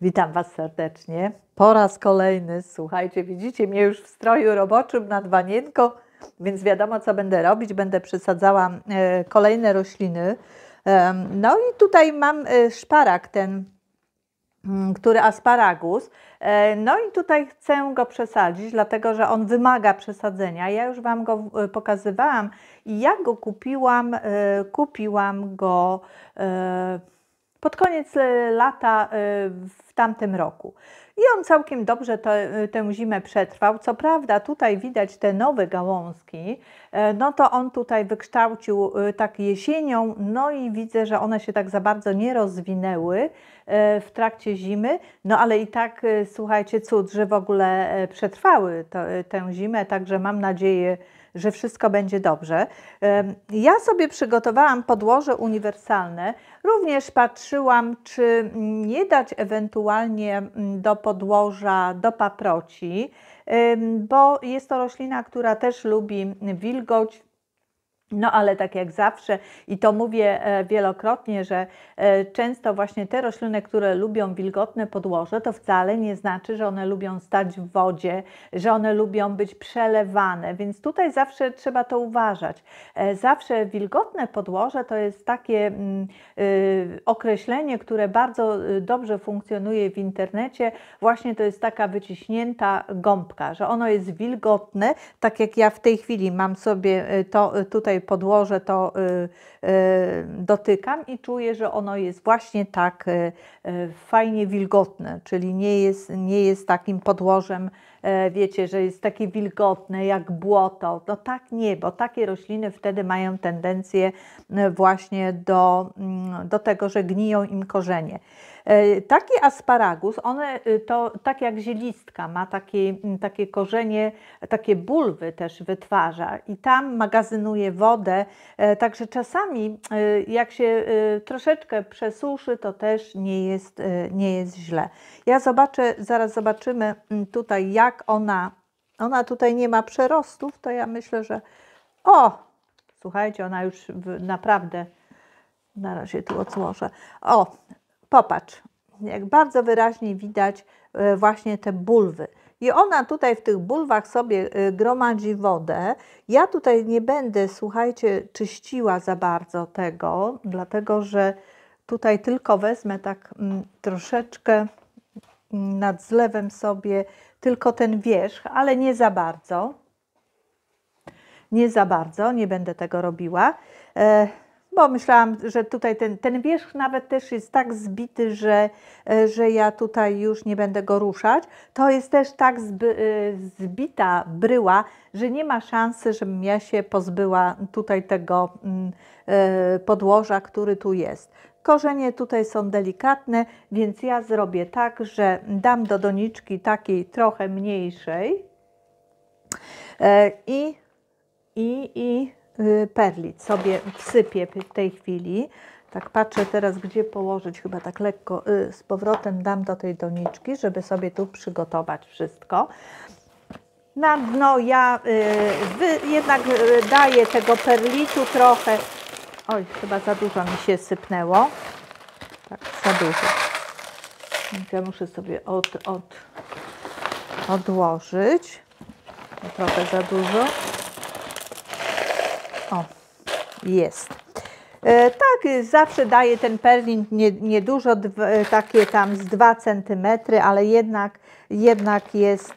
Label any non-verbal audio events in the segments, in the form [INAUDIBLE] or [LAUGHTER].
Witam Was serdecznie. Po raz kolejny, słuchajcie, widzicie mnie już w stroju roboczym nad wanienką, więc wiadomo, co będę robić. Będę przesadzała e, kolejne rośliny. No i tutaj mam e, szparak ten, mm, który asparagus. E, no i tutaj chcę go przesadzić, dlatego że on wymaga przesadzenia. Ja już Wam go pokazywałam i ja go kupiłam, kupiłam go pod koniec e, lata e, w tamtym roku. I on całkiem dobrze e, tę zimę przetrwał. Co prawda, tutaj widać te nowe gałązki, no to on tutaj wykształcił tak jesienią, no i widzę, że one się tak za bardzo nie rozwinęły w trakcie zimy, no ale i tak, słuchajcie, cud, że w ogóle przetrwały to, tę zimę, także mam nadzieję, że wszystko będzie dobrze. Ja sobie przygotowałam podłoże uniwersalne. Również patrzyłam, czy nie dać ewentualnie mm, do podłoża do paproci, bo jest to roślina, która też lubi wilgoć, no ale tak jak zawsze, i to mówię e, wielokrotnie, że e, często właśnie te rośliny, które lubią wilgotne podłoże, to wcale nie znaczy, że one lubią stać w wodzie, że one lubią być przelewane, więc tutaj zawsze trzeba to uważać. E, zawsze wilgotne podłoże to jest takie mm, określenie, które bardzo dobrze funkcjonuje w internecie. Właśnie to jest taka wyciśnięta gąbka, że ono jest wilgotne, tak jak ja w tej chwili mam sobie to tutaj podłoże to y, y, dotykam i czuję, że ono jest właśnie tak y, fajnie wilgotne, czyli nie jest, nie jest takim podłożem E, wiecie, że jest takie wilgotne jak błoto. No tak nie, bo takie rośliny wtedy mają tendencję e, właśnie do, mm, do tego, że gniją im korzenie. E, taki asparagus, one to tak jak zielistka, ma takie, mm, takie korzenie, takie bulwy też wytwarza i tam magazynuje wodę. Także czasami, jak się troszeczkę przesuszy, to też nie jest, nie jest źle. Ja zobaczę, zaraz zobaczymy mm, tutaj, jak jak ona, ona tutaj nie ma przerostów, to ja myślę, że o, słuchajcie, ona już naprawdę, na razie tu odłożę, o, popatrz, jak bardzo wyraźnie widać e, właśnie te bulwy. I ona tutaj w tych bulwach sobie e, gromadzi wodę. Ja tutaj nie będę, słuchajcie, czyściła za bardzo tego, dlatego że tutaj tylko wezmę tak mm, troszeczkę nad zlewem sobie tylko ten wierzch, ale nie za bardzo. Nie za bardzo, nie będę tego robiła, e, bo myślałam, że tutaj ten, ten wierzch nawet też jest tak zbity, że, e, że ja tutaj już nie będę go ruszać. To jest też tak e, zbita bryła, że nie ma szansy, żebym ja się pozbyła tutaj tego mm, podłoża, który tu jest. Korzenie tutaj są delikatne, więc ja zrobię tak, że dam do doniczki takiej trochę mniejszej e, i, i, i y, perlit sobie wsypię w tej chwili. Tak patrzę teraz, gdzie położyć, chyba tak lekko y, z powrotem dam do tej doniczki, żeby sobie tu przygotować wszystko. Na dno ja y, jednak y, daję tego perlicu trochę, Oj, chyba za dużo mi się sypnęło. Tak, za dużo. Więc ja muszę sobie od, od, odłożyć. Trochę za dużo. O, jest. E, tak, zawsze daję ten perlin niedużo, nie, takie tam z 2 cm, ale jednak, jednak jest...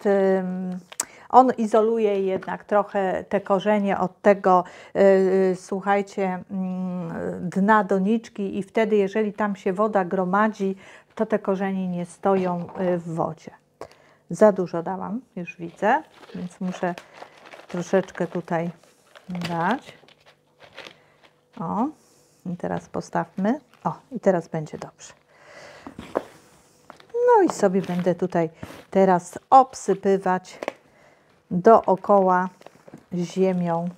On izoluje jednak trochę te korzenie od tego, y, y, słuchajcie, mm, dna doniczki i wtedy, jeżeli tam się woda gromadzi, to te korzenie nie stoją y, w wodzie. Za dużo dałam, już widzę, więc muszę troszeczkę tutaj dać. O, i teraz postawmy. O, i teraz będzie dobrze. No i sobie będę tutaj teraz obsypywać dookoła ziemią.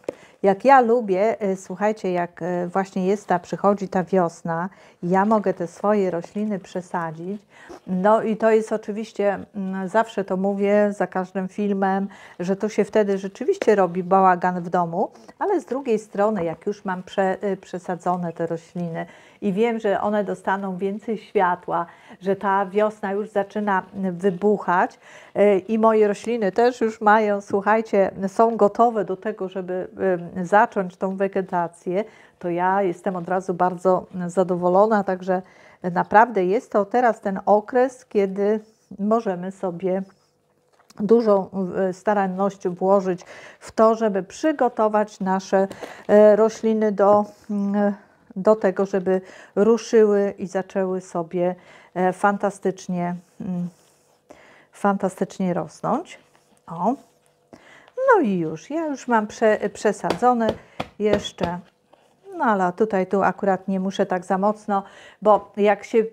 Jak ja lubię, y, słuchajcie, jak y, właśnie jest ta, przychodzi ta wiosna, ja mogę te swoje rośliny przesadzić. No i to jest oczywiście, mm, zawsze to mówię za każdym filmem, że to się wtedy rzeczywiście robi bałagan w domu, ale z drugiej strony, jak już mam prze, y, przesadzone te rośliny i wiem, że one dostaną więcej światła, że ta wiosna już zaczyna wybuchać y, i moje rośliny też już mają, słuchajcie, są gotowe do tego, żeby y, zacząć tą wegetację, to ja jestem od razu bardzo zadowolona, także naprawdę jest to teraz ten okres, kiedy możemy sobie dużą y, staranność włożyć w to, żeby przygotować nasze rośliny do do tego, żeby ruszyły i zaczęły sobie e, fantastycznie, mm, fantastycznie rosnąć. O, no i już, ja już mam prze, przesadzone, jeszcze no, ale tutaj tu akurat nie muszę tak za mocno, bo jak się y,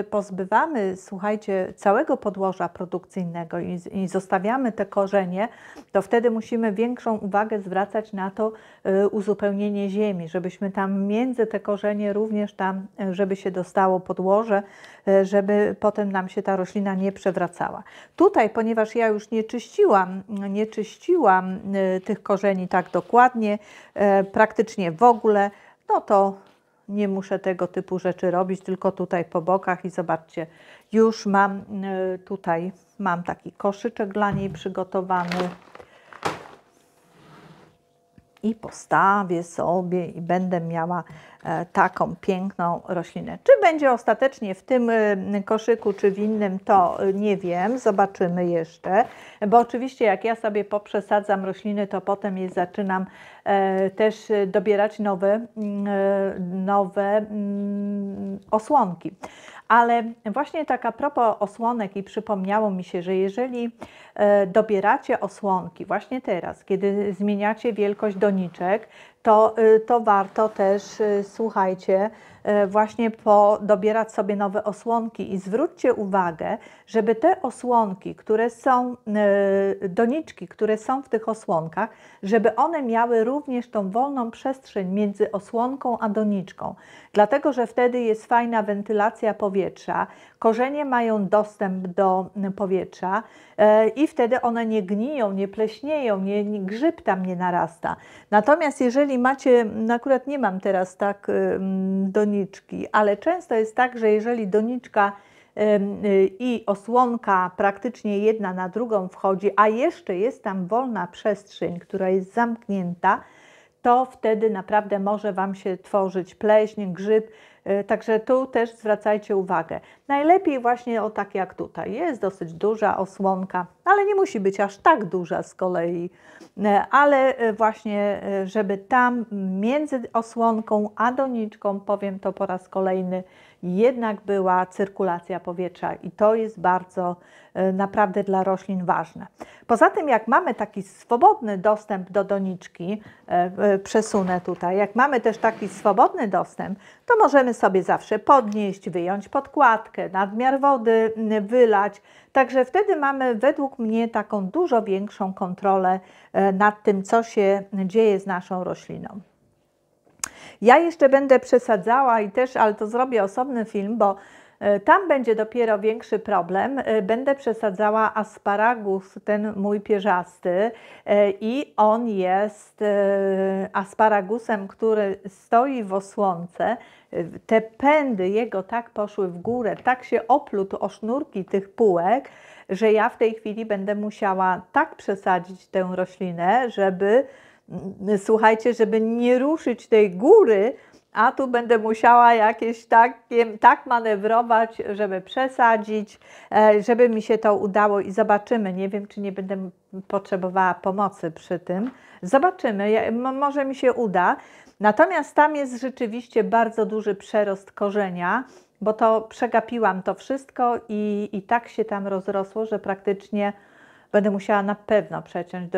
y, pozbywamy, słuchajcie, całego podłoża produkcyjnego i, i zostawiamy te korzenie, to wtedy musimy większą uwagę zwracać na to y, uzupełnienie ziemi, żebyśmy tam między te korzenie również tam, żeby się dostało podłoże, żeby potem nam się ta roślina nie przewracała. Tutaj, ponieważ ja już nie czyściłam, nie czyściłam tych korzeni tak dokładnie, praktycznie w ogóle, no to nie muszę tego typu rzeczy robić, tylko tutaj po bokach i zobaczcie, już mam y, tutaj, mam taki koszyczek dla niej przygotowany i postawię sobie i będę miała e, taką piękną roślinę. Czy będzie ostatecznie w tym e, koszyku, czy w innym, to e, nie wiem, zobaczymy jeszcze, bo oczywiście jak ja sobie poprzesadzam rośliny, to potem je zaczynam też dobierać nowe, mm, nowe mm, osłonki. Ale właśnie taka propos osłonek i przypomniało mi się, że jeżeli e, dobieracie osłonki właśnie teraz, kiedy zmieniacie wielkość doniczek, to, y, to warto też, y, słuchajcie, y, właśnie podobierać sobie nowe osłonki i zwróćcie uwagę, żeby te osłonki, które są, doniczki, które są w tych osłonkach, żeby one miały również tą wolną przestrzeń między osłonką a doniczką, dlatego że wtedy jest fajna wentylacja powietrza, korzenie mają dostęp do powietrza e, i wtedy one nie gniją, nie pleśnieją, nie, nie, grzyb tam nie narasta. Natomiast jeżeli macie, no akurat nie mam teraz tak y, doniczki, ale często jest tak, że jeżeli doniczka y, y, i osłonka praktycznie jedna na drugą wchodzi, a jeszcze jest tam wolna przestrzeń, która jest zamknięta, to wtedy naprawdę może Wam się tworzyć pleśń, grzyb, E, także tu też zwracajcie uwagę. Najlepiej właśnie o tak jak tutaj. Jest dosyć duża osłonka, ale nie musi być aż tak duża z kolei. E, ale e, właśnie, żeby tam między osłonką a doniczką, powiem to po raz kolejny, jednak była cyrkulacja powietrza i to jest bardzo e, naprawdę dla roślin ważne. Poza tym, jak mamy taki swobodny dostęp do doniczki, e, e, przesunę tutaj, jak mamy też taki swobodny dostęp, to możemy sobie zawsze podnieść, wyjąć podkładkę, nadmiar wody wylać. Także wtedy mamy według mnie taką dużo większą kontrolę nad tym, co się dzieje z naszą rośliną. Ja jeszcze będę przesadzała i też, ale to zrobię osobny film, bo e, tam będzie dopiero większy problem. E, będę przesadzała asparagus, ten mój pierzasty e, i on jest asparagusem, który stoi w osłonce. Te pędy jego tak poszły w górę, tak się oplótł o sznurki tych półek, że ja w tej chwili będę musiała tak przesadzić tę roślinę, żeby słuchajcie, żeby nie ruszyć tej góry, a tu będę musiała jakieś takie, tak manewrować, żeby przesadzić, e, żeby mi się to udało i zobaczymy. Nie wiem, czy nie będę potrzebowała pomocy przy tym. Zobaczymy, może mi się uda. Natomiast tam jest rzeczywiście bardzo duży przerost korzenia, bo to przegapiłam to wszystko i, i tak się tam rozrosło, że praktycznie Będę musiała na pewno przeciąć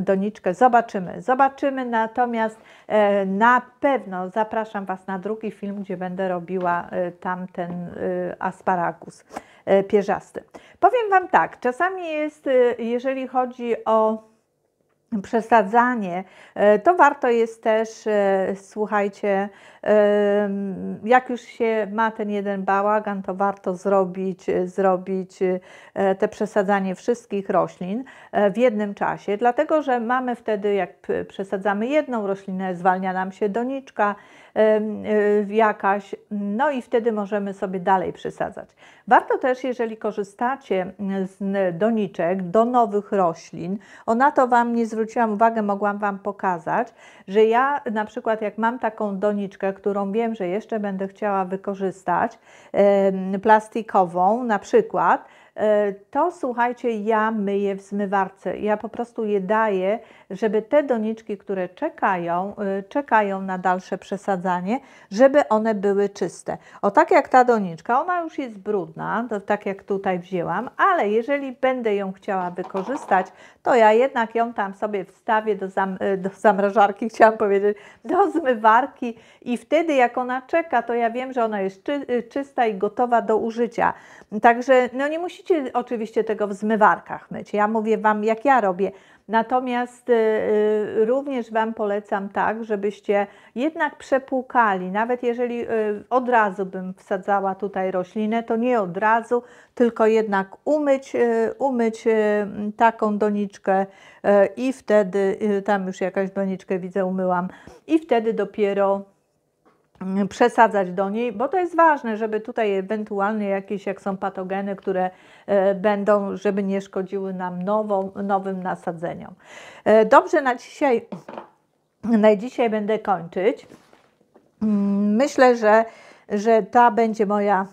doniczkę. Zobaczymy, zobaczymy. Natomiast e, na pewno zapraszam Was na drugi film, gdzie będę robiła e, tamten e, asparagus pierzasty. Powiem Wam tak, czasami jest, jeżeli chodzi o przesadzanie, to warto jest też, słuchajcie, jak już się ma ten jeden bałagan, to warto zrobić, zrobić e, te przesadzanie wszystkich roślin e, w jednym czasie, dlatego że mamy wtedy, jak przesadzamy jedną roślinę, zwalnia nam się doniczka e, jakaś, no i wtedy możemy sobie dalej przesadzać. Warto też, jeżeli korzystacie z doniczek do nowych roślin, o na to Wam nie zwróciłam uwagi, mogłam Wam pokazać, że ja na przykład jak mam taką doniczkę, którą wiem, że jeszcze będę chciała wykorzystać, plastikową na przykład, E, to słuchajcie, ja myję w zmywarce. Ja po prostu je daję, żeby te doniczki, które czekają, e, czekają na dalsze przesadzanie, żeby one były czyste. O tak jak ta doniczka, ona już jest brudna, to tak jak tutaj wzięłam, ale jeżeli będę ją chciała wykorzystać, to ja jednak ją tam sobie wstawię do, zam, e, do zamrażarki, [LAUGHS] chciałam powiedzieć, do zmywarki i wtedy jak ona czeka, to ja wiem, że ona jest czysta i gotowa do użycia. Także no nie musicie Musicie oczywiście tego w zmywarkach myć. Ja mówię Wam, jak ja robię. Natomiast y, y, również Wam polecam tak, żebyście jednak przepłukali, nawet jeżeli y, od razu bym wsadzała tutaj roślinę, to nie od razu, tylko jednak umyć, y, umyć y, taką doniczkę y, i wtedy, tam już jakaś doniczkę widzę umyłam, i wtedy dopiero przesadzać do niej, bo to jest ważne, żeby tutaj ewentualnie jakieś, jak są patogeny, które e, będą, żeby nie szkodziły nam nową, nowym nasadzeniom. E, dobrze, na dzisiaj, na dzisiaj będę kończyć. Mm, myślę, że, że ta będzie moja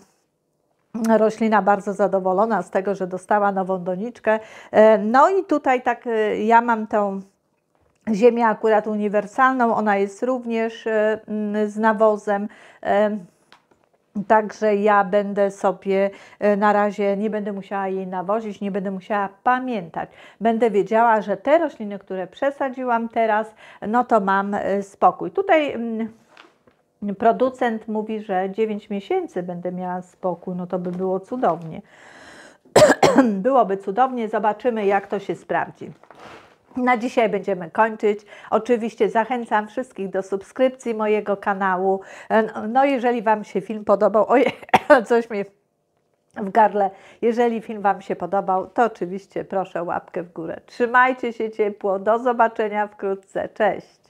roślina bardzo zadowolona z tego, że dostała nową doniczkę. E, no i tutaj tak ja mam tą ziemię akurat uniwersalną, ona jest również e, mm, z nawozem. E, także ja będę sobie e, na razie, nie będę musiała jej nawozić, nie będę musiała pamiętać. Będę wiedziała, że te rośliny, które przesadziłam teraz, no to mam spokój. Tutaj mm, producent mówi, że 9 miesięcy będę miała spokój, no to by było cudownie. [CLEARS THROAT] Byłoby cudownie, zobaczymy jak to się sprawdzi. Na dzisiaj będziemy kończyć. Oczywiście zachęcam wszystkich do subskrypcji mojego kanału. E, no, no, jeżeli Wam się film podobał, oje, [LAUGHS] coś mi w gardle. Jeżeli film Wam się podobał, to oczywiście proszę łapkę w górę. Trzymajcie się ciepło. Do zobaczenia wkrótce. Cześć.